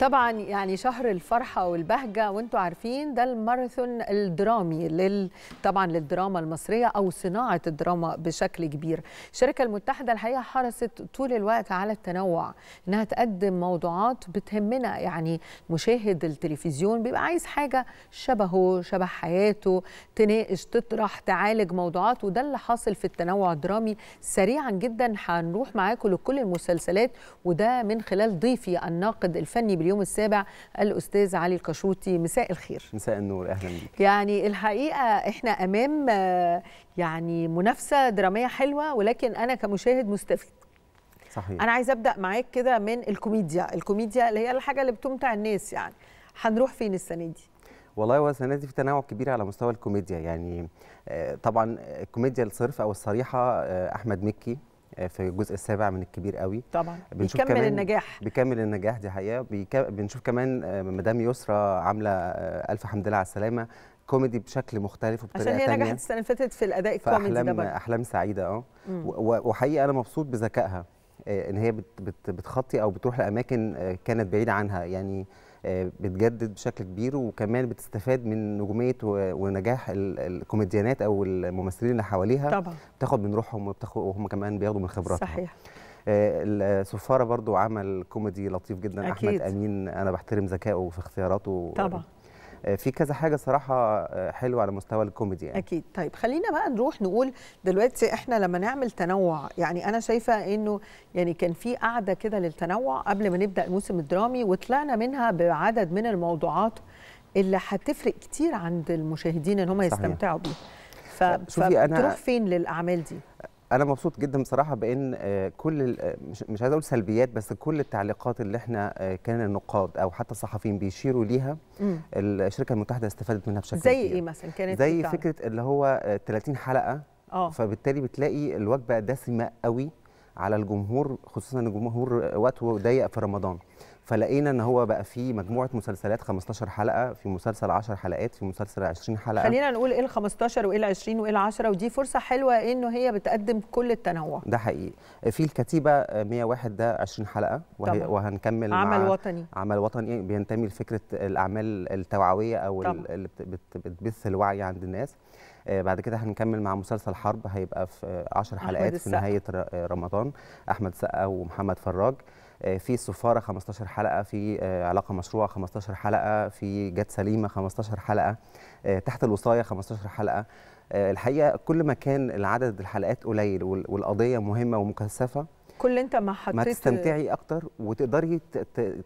طبعا يعني شهر الفرحه والبهجه وانتم عارفين ده الماراثون الدرامي لل طبعا للدراما المصريه او صناعه الدراما بشكل كبير الشركه المتحده الحقيقه حرصت طول الوقت على التنوع انها تقدم موضوعات بتهمنا يعني مشاهد التلفزيون بيبقى عايز حاجه شبهه شبه حياته تناقش تطرح تعالج موضوعات وده اللي حاصل في التنوع الدرامي سريعا جدا هنروح معاكم لكل المسلسلات وده من خلال ضيفي الناقد الفني اليوم السابع الاستاذ علي القشوطي مساء الخير مساء النور اهلا بيك يعني الحقيقه احنا امام آه، يعني منافسه دراميه حلوه ولكن انا كمشاهد مستفيد صحيح انا عايز ابدا معاك كده من الكوميديا الكوميديا اللي هي الحاجه اللي بتمتع الناس يعني هنروح فين السنه دي والله هو السنه دي في تنوع كبير على مستوى الكوميديا يعني آه، طبعا الكوميديا الصرف او الصريحه آه، احمد مكي آه، في الجزء السابع من الكبير قوي طبعا بنشوف بيكمل النجاح بيكمل النجاح دي حقيقه بنشوف كمان آه، مدام يسرى عامله آه، الف حمد لله على السلامه كوميدي بشكل مختلف وبطريقه ثانيه عشان هي نجحت السنه اللي فاتت في الاداء الكوميدي ده بقى احلام سعيده اه وحقيقه انا مبسوط بذكائها ان هي بت بت بتخطي او بتروح لاماكن كانت بعيده عنها يعني آه، بتجدد بشكل كبير وكمان بتستفاد من نجوميه ونجاح الكوميديانات او الممثلين اللي حواليها طبعا بتاخد من روحهم وهم كمان بياخدوا من خبراتهم صحيح آه، السفاره برضو عمل كوميدي لطيف جدا أكيد. احمد امين انا بحترم ذكائه في اختياراته طبعا آه، في كذا حاجه صراحه آه، حلوه على مستوى الكوميدي يعني. اكيد طيب خلينا بقى نروح نقول دلوقتي احنا لما نعمل تنوع يعني انا شايفه انه يعني كان في قاعده كده للتنوع قبل ما نبدا الموسم الدرامي وطلعنا منها بعدد من الموضوعات اللي هتفرق كتير عند المشاهدين ان هم يستمتعوا بيها فبتروح فين للاعمال دي انا مبسوط جدا بصراحه بان آه، كل آه، مش عايز اقول سلبيات بس كل التعليقات اللي احنا آه، كان النقاد او حتى الصحفيين بيشيروا ليها الشركه المتحده استفادت منها بشكل زي كبير. ايه مثلا كانت زي فكره اللي هو 30 حلقه أوه. فبالتالي بتلاقي الوجبه دسمه قوي على الجمهور خصوصا الجمهور وقته ضيق في رمضان فلقينا ان هو بقى في مجموعه مسلسلات 15 حلقه في مسلسل 10 حلقات في مسلسل 20 حلقه خلينا نقول ايه ال 15 وايه ال 20 وايه ال 10 ودي فرصه حلوه ان هي بتقدم كل التنوع ده حقيقي في الكتيبه 101 ده 20 حلقه وهي وهنكمل عمل مع وطني عمل وطني يعني بينتمي لفكره الاعمال التوعويه او طبعا. اللي بتبث الوعي عند الناس آه، بعد كده هنكمل مع مسلسل حرب هيبقى في 10 حلقات في نهايه رمضان احمد سقا ومحمد فراج آه، في السفاره 15 حلقه في آه، علاقه مشروعه 15 حلقه في جد سليمه 15 حلقه آه، تحت الوصايه 15 حلقه الحقيقه كل ما كان العدد الحلقات قليل والقضيه مهمه ومكثفه كل انت ما حطيت ما تستمتعي اكتر وتقدري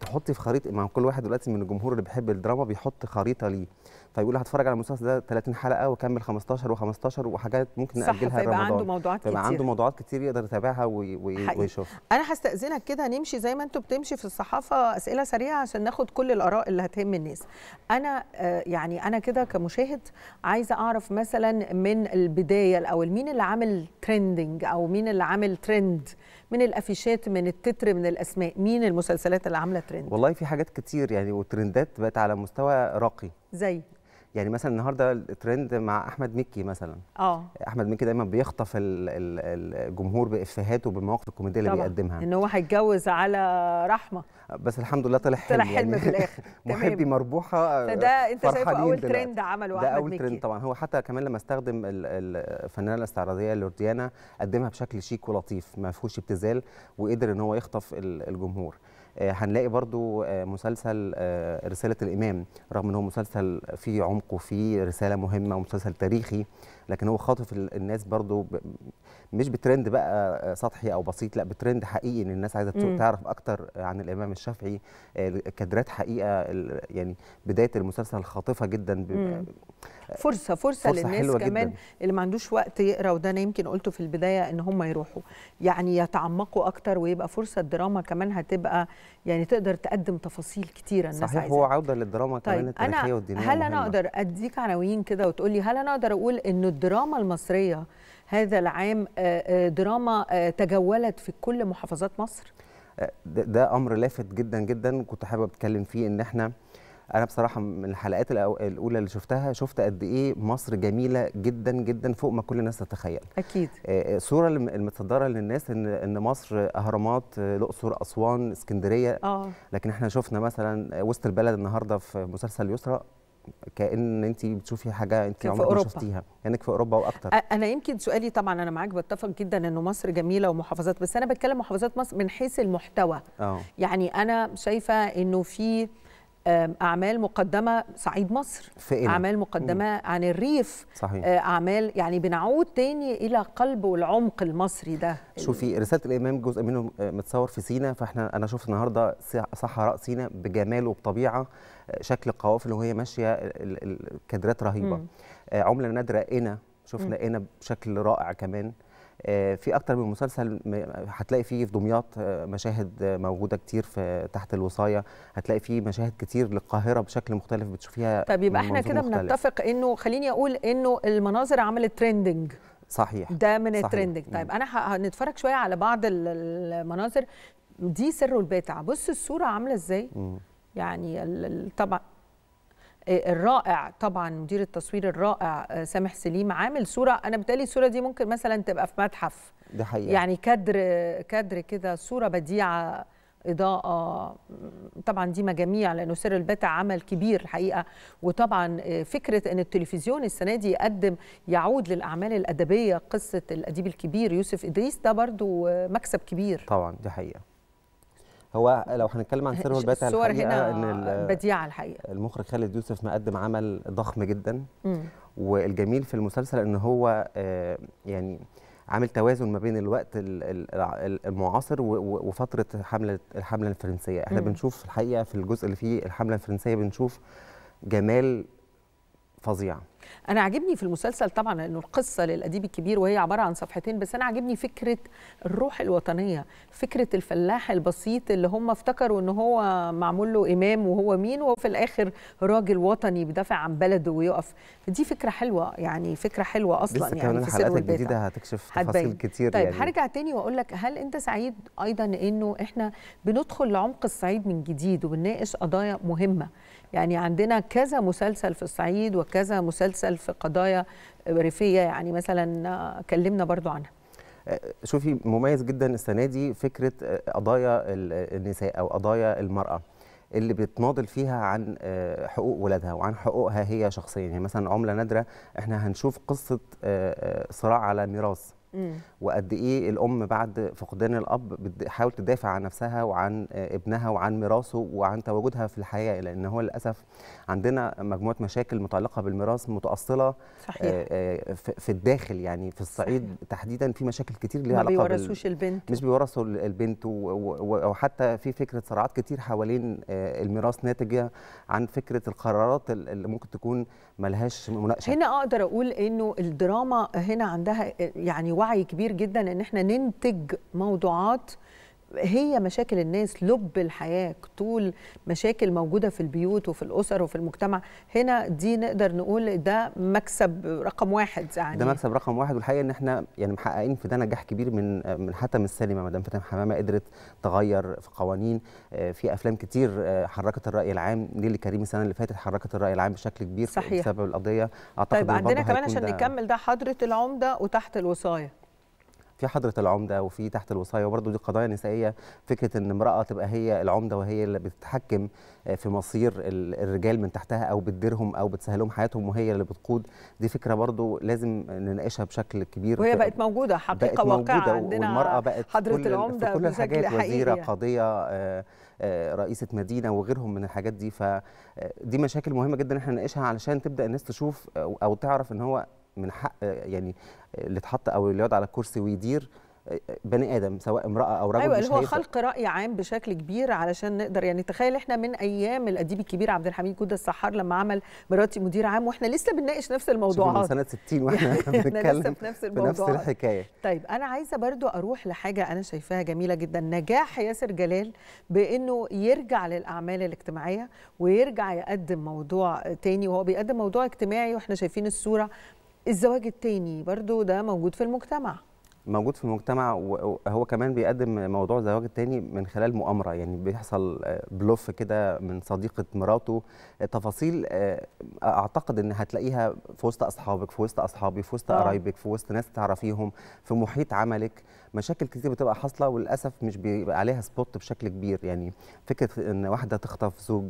تحطي في خريطه مع كل واحد دلوقتي من الجمهور اللي بيحب الدراما بيحط خريطه ليه فيقول طيب هتفرج على المسلسل ده 30 حلقه واكمل 15 و15 وحاجات ممكن ناجلها صح فيبقى عنده موضوعات كتير فيبقى عنده موضوعات كتير يقدر يتابعها ويشوفها انا هستاذنك كده نمشي زي ما انتم بتمشي في الصحافه اسئله سريعه عشان ناخد كل الاراء اللي هتهم الناس انا آه، يعني انا كده كمشاهد عايزه اعرف مثلا من البدايه او مين اللي عامل ترندنج او مين اللي عامل ترند من الافيشات من التتر من الاسماء مين المسلسلات اللي عامله ترند والله في حاجات كتير يعني وترندات بقت على مستوى راقي زي يعني مثلا النهارده الترند مع احمد مكي مثلا اه احمد مكي دايما بيخطف الجمهور بافيهاته بالمواقف الكوميديه اللي بيقدمها ان هو هيتجوز على رحمه بس الحمد لله طلع حلم طلع حلم يعني في الاخر محبي مربوحه فده انت شايفه اول ترند عمله احمد مكي ده اول ترند طبعا هو حتى كمان لما استخدم الفنانه الاستعراضيه لورديانا قدمها بشكل شيك ولطيف ما فيهوش ابتذال وقدر ان هو يخطف الجمهور آه، هنلاقي برضو آه، مسلسل آه، رسالة الإمام رغم أنه مسلسل فيه عمق وفيه رسالة مهمة ومسلسل تاريخي لكن هو خاطف الناس برضو مش بترند بقى سطحي أو بسيط لا بترند حقيقي أن الناس عايزة تعرف أكتر عن الإمام الشافعي كادرات حقيقة يعني بداية المسلسل خاطفة جدا فرصه فرصه, فرصة للناس حلوة كمان جداً. اللي ما عندوش وقت يقرا وده انا يمكن قلته في البدايه ان هم يروحوا يعني يتعمقوا اكتر ويبقى فرصه الدراما كمان هتبقى يعني تقدر تقدم تفاصيل كتيره الناس صحيح هو عوده للدراما طيب كمان التاريخيه والدينيه هل انا اقدر اديك عناوين كده وتقول لي هل انا اقدر اقول ان الدراما المصريه هذا العام آه، آه، دراما آه، تجولت في كل محافظات مصر ده امر لافت جدا جدا كنت حابب اتكلم فيه ان احنا انا بصراحه من الحلقات الاولى اللي شفتها شفت قد ايه مصر جميله جدا جدا فوق ما كل الناس تتخيل اكيد الصوره المتصدره للناس ان ان مصر اهرامات الاقصر اسوان اسكندريه آه. لكن احنا شفنا مثلا وسط البلد النهارده في مسلسل يسرى كان انت بتشوفي حاجه انت عمرك ما شفتيها كانك في اوروبا واكتر انا يمكن سؤالي طبعا انا معاك بتفق جدا انه مصر جميله ومحافظات بس انا بتكلم محافظات مصر من حيث المحتوى أوه. يعني انا شايفه انه في اعمال مقدمه صعيد مصر فئلة. اعمال مقدمه مم. عن الريف صحيح. آه، اعمال يعني بنعود تاني الى قلب والعمق المصري ده شوفي رساله الامام جزء منه آه، متصور في سينا فاحنا انا شفت النهارده صحراء سينا بجماله وبطبيعه آه، شكل القوافل وهي ماشيه الكادرات رهيبه مم. عمله نادره انا شفنا انا بشكل رائع كمان آه، في اكتر من مسلسل هتلاقي فيه في دمياط آه، مشاهد موجوده كتير في تحت الوصايه هتلاقي فيه مشاهد كتير للقاهره بشكل مختلف بتشوفيها طب يبقى احنا كده بنتفق انه خليني اقول انه المناظر عملت ترندنج صحيح ده من الترندنج طيب انا هنتفرج شويه على بعض المناظر دي سر الباتع بص الصوره عامله ازاي يعني طبعا الرائع طبعا مدير التصوير الرائع آه، سامح سليم عامل صوره انا بتقلي الصوره دي ممكن مثلا تبقى في متحف ده حقيقة. يعني كادر كادر كده صوره بديعه اضاءه طبعا دي مجاميع لانه سر البتع عمل كبير الحقيقه وطبعا آه، فكره ان التلفزيون السنه دي يقدم يعود للاعمال الادبيه قصه الاديب الكبير يوسف ادريس ده برضو آه، مكسب كبير طبعا ده حقيقه هو لو هنتكلم عن سيرفو البيت الصور هنا ان بديعه الحقيقه المخرج خالد يوسف مقدم عمل ضخم جدا مم. والجميل في المسلسل ان هو آه، يعني عامل توازن ما بين الوقت المعاصر وفتره حمله الحمله الفرنسيه احنا مم. بنشوف الحقيقه في الجزء اللي فيه الحمله الفرنسيه بنشوف جمال فظيعه انا عاجبني في المسلسل طبعا انه القصه للاديب الكبير وهي عباره عن صفحتين بس انا عاجبني فكره الروح الوطنيه فكره الفلاح البسيط اللي هم افتكروا ان هو معمول له امام وهو مين وهو في الاخر راجل وطني بيدافع عن بلده ويقف دي فكره حلوه يعني فكره حلوه اصلا لسه يعني كمان الحلقات الجديده هتكشف تفاصيل كتير طيب يعني. هرجع تاني واقول لك هل انت سعيد ايضا انه احنا بندخل لعمق الصعيد من جديد وبنناقش قضايا مهمه يعني عندنا كذا مسلسل في الصعيد وكذا مسلسل في قضايا ريفيه يعني مثلا آه، كلمنا برضو عنها آه، شوفي مميز جدا السنه دي فكره آه، قضايا النساء او قضايا المراه اللي بتناضل فيها عن حقوق ولادها وعن حقوقها هي شخصيا يعني مثلا عمله نادره احنا هنشوف قصه صراع على ميراث وقد ايه الام بعد فقدان الاب بتحاول تدافع عن نفسها وعن آه، ابنها وعن ميراثه وعن تواجدها في الحياه لان هو للاسف عندنا مجموعه مشاكل متعلقه بالميراث متاصله صحيح. آه، آه، في الداخل يعني في الصعيد صحيح. تحديدا في مشاكل كتير ليها علاقه ما بيورثوش بال... البنت مش بيورثوا البنت وحتى في فكره صراعات كتير حوالين الميراث ناتجه عن فكره القرارات اللي ممكن تكون ملهاش مناقشه هنا اقدر اقول انه الدراما هنا عندها يعني وعي كبير جدا ان احنا ننتج موضوعات هي مشاكل الناس لب الحياه طول مشاكل موجوده في البيوت وفي الاسر وفي المجتمع هنا دي نقدر نقول ده مكسب رقم واحد يعني ده مكسب رقم واحد والحقيقه ان احنا يعني محققين في ده نجاح كبير من من حتى من السينما مدام فتن حمامه قدرت تغير في قوانين آه، في افلام كتير آه، حركت الراي العام نيلي كريم السنه اللي فاتت حركت الراي العام بشكل كبير صحيح. بسبب القضيه اعتقد طيب عندنا كمان عشان نكمل ده حضره العمده وتحت الوصايه في حضره العمده وفي تحت الوصايه وبرضه دي قضايا نسائيه فكره ان امراه تبقى هي العمده وهي اللي بتتحكم آه، في مصير الرجال من تحتها او بتديرهم او بتسهلهم حياتهم وهي اللي بتقود دي فكره برضه لازم نناقشها بشكل كبير وهي بقت موجوده حقيقه واقعه عندنا والمراه بقت حضره كل العمده في كل الحاجات وزيره قضيه آه، آه، رئيسه مدينه وغيرهم من الحاجات دي فدي مشاكل مهمه جدا احنا نناقشها علشان تبدا الناس تشوف او تعرف ان هو من حق يعني اللي اتحط او اللي يقعد على الكرسي ويدير بني ادم سواء امراه او رجل ايوه اللي هو هيفر. خلق راي عام بشكل كبير علشان نقدر يعني تخيل احنا من ايام الاديب الكبير عبد الحميد جوده السحار لما عمل مراتي مدير عام واحنا لسه بنناقش نفس الموضوعات من سنه 60 واحنا يعني بنتكلم في نفس الموضوع بنفس الحكايه طيب انا عايزه برضو اروح لحاجه انا شايفاها جميله جدا نجاح ياسر جلال بانه يرجع للاعمال الاجتماعيه ويرجع يقدم موضوع تاني وهو بيقدم موضوع اجتماعي واحنا شايفين الصوره الزواج التاني برضو ده موجود في المجتمع موجود في المجتمع وهو كمان بيقدم موضوع زواج التاني من خلال مؤامرة يعني بيحصل آه، بلوف كده من صديقة مراته آه، تفاصيل آه، أعتقد إن هتلاقيها في وسط أصحابك في وسط أصحابي في وسط قرايبك في وسط ناس تعرفيهم في محيط عملك مشاكل كتير بتبقى حاصلة وللأسف مش بيبقى عليها سبوت بشكل كبير يعني فكرة إن واحدة تخطف زوج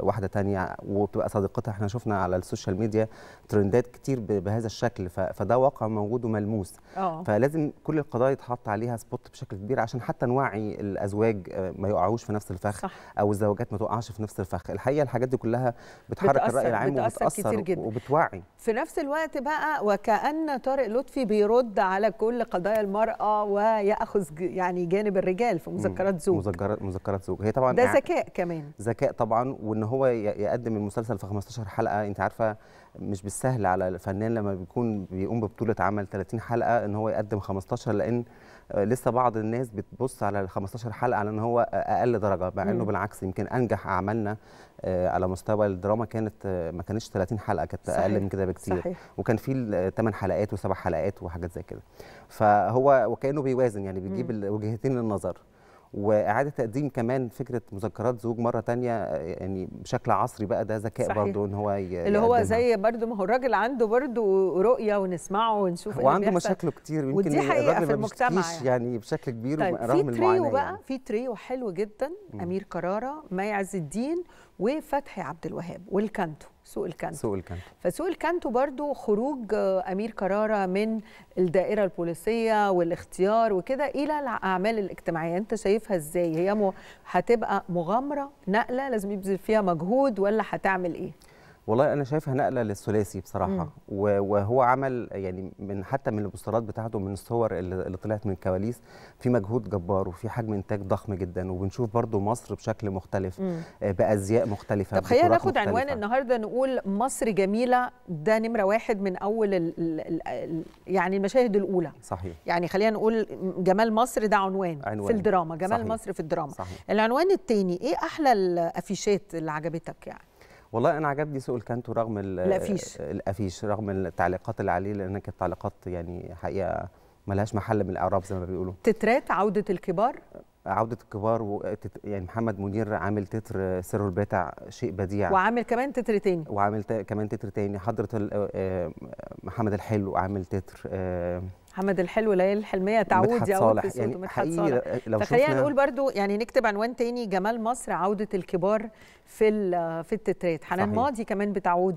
واحدة تانية وتبقى صديقتها إحنا شفنا على السوشيال ميديا ترندات كتير بهذا الشكل فده واقع موجود وملموس أوه. فلازم لازم كل القضايا يتحط عليها سبوت بشكل كبير عشان حتى نوعي الازواج آه، ما يقعوش في نفس الفخ صح. او الزوجات ما تقعش في نفس الفخ الحقيقه الحاجات دي كلها بتحرك الراي العام وبتاثر كتير جدا. وبتوعي في نفس الوقت بقى وكان طارق لطفي بيرد على كل قضايا المراه وياخذ يعني جانب الرجال في مذكرات زوج مذكرات مذكرات زوج هي طبعا ده ذكاء كمان ذكاء طبعا وان هو يقدم المسلسل في 15 حلقه انت عارفه مش بالسهل على الفنان لما بيكون بيقوم ببطوله عمل 30 حلقه ان هو يقدم 15 لان لسه بعض الناس بتبص على ال 15 حلقه على ان هو اقل درجه مع انه بالعكس يمكن انجح اعمالنا آه، على مستوى الدراما كانت آه، ما كانتش 30 حلقه كانت اقل من كده بكتير صحيح. وكان في 8 آه، حلقات وسبع حلقات وحاجات زي كده فهو وكانه بيوازن يعني بيجيب وجهتين للنظر واعاده تقديم كمان فكره مذكرات زوج مره تانية يعني بشكل عصري بقى ده ذكاء برضه ان هو اللي هو زي برضه ما هو الراجل عنده برضه رؤيه ونسمعه ونشوف إيه وعنده مشاكله كتير يمكن ودي حقيقه في المجتمع يعني. يعني بشكل كبير طيب رغم في تريو بقى يعني. في تريو حلو جدا امير كراره مي عز الدين وفتحي عبد الوهاب والكانتو سوق الكانتو سوق الكانتو فسوق الكانتو برضو خروج آه، امير كراره من الدائره البوليسيه والاختيار وكده الى الاعمال الاجتماعيه انت شايفها ازاي هي هتبقى مغامره نقله لازم يبذل فيها مجهود ولا هتعمل ايه والله انا شايفها نقله للثلاثي بصراحه مم. وهو عمل يعني من حتى من البوسترات بتاعته من الصور اللي طلعت من الكواليس في مجهود جبار وفي حجم انتاج ضخم جدا وبنشوف برضو مصر بشكل مختلف مم. آه، بازياء مختلفه طب خلينا ناخد عنوان النهارده نقول مصر جميله ده نمره واحد من اول ال ال الـ يعني المشاهد الاولى صحيح يعني خلينا نقول جمال مصر ده عنوان, عنوان. في الدراما جمال صحيح. مصر في الدراما صحيح. العنوان الثاني ايه احلى الافيشات اللي عجبتك يعني والله انا عجبني سوق الكانتو رغم الافيش الافيش رغم التعليقات اللي عليه لان كانت تعليقات يعني حقيقه ملهاش محل من الاعراب زي ما بيقولوا تترات عوده الكبار عودة الكبار و... يعني محمد منير عامل تتر سر البتع شيء بديع وعامل كمان تتر تاني وعامل ت... كمان تتر تاني حضرة آه، آه، محمد الحلو عامل تتر آه، محمد الحلو ليالي الحلميه تعود يا صالح يعني حقيقي لو نقول برضو يعني نكتب عنوان تاني جمال مصر عوده الكبار في في التترات حنان ماضي كمان بتعود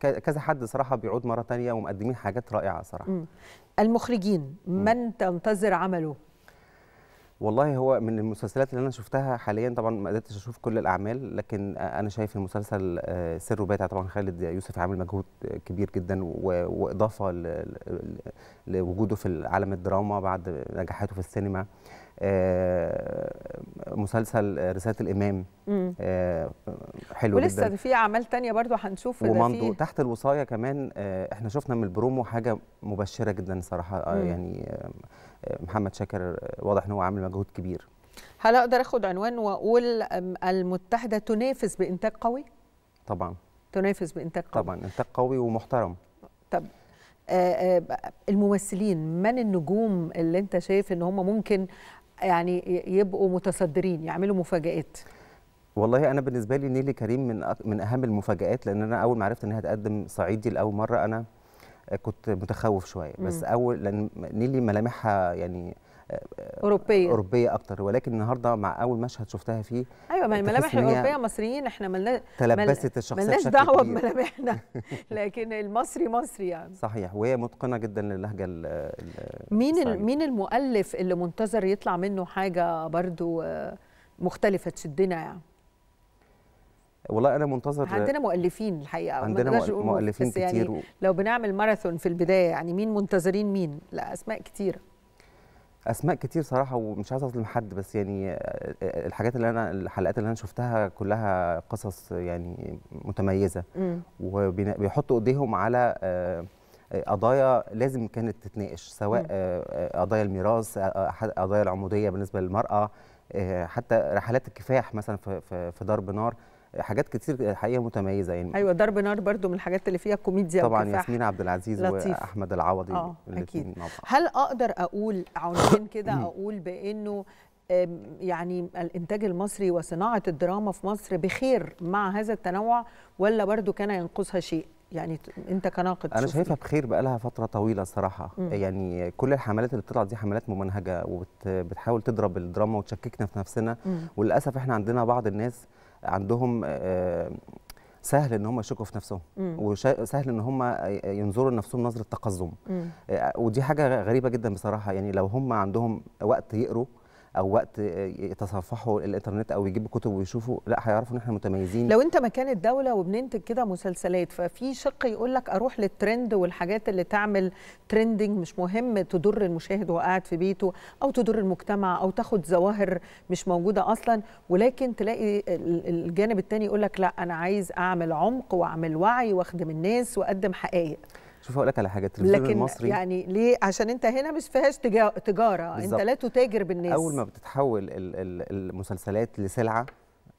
كذا حد صراحه بيعود مره تانية ومقدمين حاجات رائعه صراحه م. المخرجين من م. تنتظر عمله والله هو من المسلسلات اللي انا شفتها حاليا طبعا ما قدرتش اشوف كل الاعمال لكن انا شايف المسلسل آه، سر وباتع طبعا خالد يوسف عامل مجهود كبير جدا واضافه لوجوده في عالم الدراما بعد نجاحاته في السينما آه، مسلسل رساله الامام آه، حلو ولسه جدا في اعمال تانية برضو هنشوف ومنضو تحت الوصايه كمان احنا شفنا من البرومو حاجه مبشره جدا صراحه يعني محمد شاكر واضح ان هو عامل مجهود كبير هل اقدر اخد عنوان واقول المتحده تنافس بانتاج قوي طبعا تنافس بانتاج قوي طبعا انتاج قوي ومحترم طب آه، آه، الممثلين من النجوم اللي انت شايف ان هم ممكن يعني يبقوا متصدرين يعملوا مفاجآت والله انا بالنسبه لي نيلي كريم من من اهم المفاجآت لان انا اول ما عرفت انها هتقدم صعيدي لاول مره انا آه، كنت متخوف شويه بس اول لان نيلي ملامحها يعني آه، اوروبيه اوروبيه اكتر ولكن النهارده مع اول مشهد شفتها فيه ايوه ما الملامح الاوروبيه مصريين احنا ملنا تلبست الشخصيه ملناش دعوه بملامحنا لكن المصري مصري يعني صحيح وهي متقنه جدا للهجه ال مين مين المؤلف اللي منتظر يطلع منه حاجه برضو آه، مختلفه تشدنا يعني والله انا منتظر عندنا مؤلفين الحقيقه عندنا مؤلفين يعني كتير يعني و... لو بنعمل ماراثون في البدايه يعني مين منتظرين مين لا اسماء كتيره اسماء كتير صراحه ومش عايز اظلم حد بس يعني الحاجات اللي انا الحلقات اللي انا شفتها كلها قصص يعني متميزه وبيحطوا ايديهم على آه، آه، قضايا لازم كانت تتناقش سواء آه، قضايا الميراث قضايا العموديه بالنسبه للمراه حتى رحلات الكفاح مثلا في ضرب نار حاجات كتير الحقيقه متميزه يعني ايوه ضرب نار برضو من الحاجات اللي فيها كوميديا طبعا ياسمين عبد العزيز لطيف. واحمد العوضي اه اكيد هل اقدر اقول عنوان كده اقول بانه يعني الانتاج المصري وصناعه الدراما في مصر بخير مع هذا التنوع ولا برضو كان ينقصها شيء يعني انت كناقد انا شايفها بخير بقى لها فتره طويله صراحه مم. يعني كل الحملات اللي بتطلع دي حملات ممنهجه وبتحاول تضرب الدراما وتشككنا في نفسنا مم. وللاسف احنا عندنا بعض الناس عندهم آه، آه، سهل ان هم يشكوا في نفسهم وسهل ان هم ينظروا لنفسهم نظره تقزم آه، ودي حاجه غريبه جدا بصراحه يعني لو هم عندهم وقت يقروا او وقت يتصفحوا الانترنت او يجيبوا كتب ويشوفوا لا هيعرفوا ان احنا متميزين لو انت مكان الدوله وبننتج كده مسلسلات ففي شق يقول لك اروح للترند والحاجات اللي تعمل ترندنج مش مهم تضر المشاهد وهو قاعد في بيته او تضر المجتمع او تاخد ظواهر مش موجوده اصلا ولكن تلاقي الجانب الثاني يقول لك لا انا عايز اعمل عمق واعمل وعي واخدم الناس واقدم حقائق شوف اقول لك على حاجه التلفزيون لكن المصري يعني ليه عشان انت هنا مش فيهاش تجاره بالزبط. انت لا تتاجر بالناس اول ما بتتحول المسلسلات لسلعه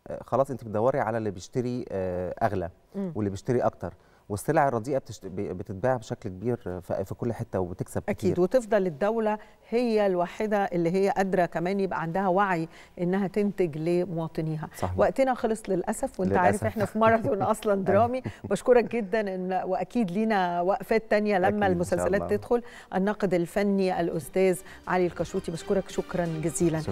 آه، خلاص انت بتدوري على اللي بيشتري آه، اغلى واللي بيشتري اكتر والسلع الرديئه بتشت... بتتباع بشكل كبير في كل حته وبتكسب أكيد كتير. وتفضل الدوله هي الوحيده اللي هي قادره كمان يبقى عندها وعي انها تنتج لمواطنيها صحيح. وقتنا خلص للاسف وانت للأسف. عارف احنا في ماراثون اصلا أيوه. درامي بشكرك جدا إن واكيد لينا وقفات تانية لما المسلسلات تدخل الناقد الفني الاستاذ علي الكشوتي بشكرك شكرا جزيلا شكرا.